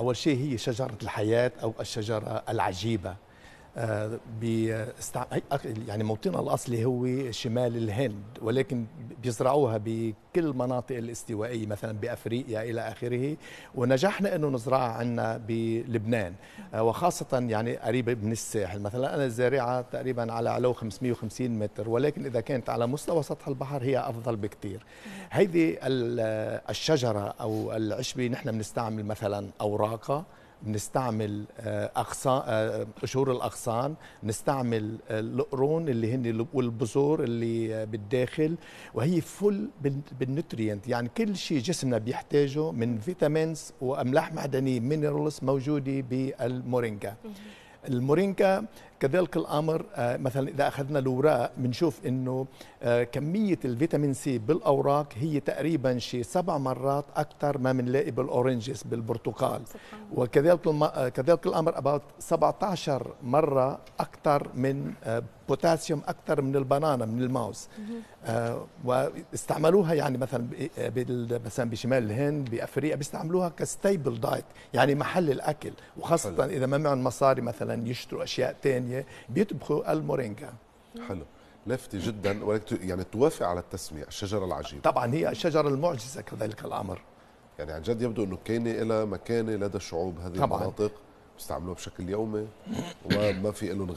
أول شيء هي شجرة الحياة أو الشجرة العجيبة آه، يعني موطنها الأصلي هو شمال الهند ولكن بيزرعوها بكل مناطق الاستوائية مثلا بأفريقيا إلى آخره ونجحنا أنه نزرعها عندنا بلبنان آه، وخاصة يعني قريبة من الساحل مثلا أنا الزارعة تقريبا على علو 550 متر ولكن إذا كانت على مستوى سطح البحر هي أفضل بكثير هذه الشجرة أو العشبة نحن بنستعمل مثلا أوراقها نستعمل اغصان آه، قشور آه، الاغصان نستعمل آه، القرون اللي هن والبذور اللي بالداخل وهي فل بالنوترينت يعني كل شيء جسمنا بيحتاجه من فيتامينز واملاح معدنيه مينرالز موجوده بالمورينجا المورينكا كذلك الامر آه، مثلا اذا اخذنا الاوراق بنشوف انه آه، كميه الفيتامين سي بالاوراق هي تقريبا شيء سبع مرات اكثر ما بنلاقي بالاورنجز بالبرتقال وكذلك آه، كذلك الامر اباوت 17 مره اكثر من بوتاسيوم اكثر من البنانا من الماوس واستعملوها يعني مثلا مثلا بشمال الهند بافريقيا بيستعملوها كستيبل دايت يعني محل الاكل وخاصه اذا ما معهم مصاري مثلا يشتروا اشياء ثانيه بيطبخوا المورينجا حلو لافتة جدا ولكن يعني توافق على التسمية الشجرة العجيبة طبعا هي الشجرة المعجزة كذلك الأمر يعني عن جد يبدو أنه كان لها مكانة لدى شعوب هذه طبعاً. المناطق بيستعملوها بشكل يومي وما في لهم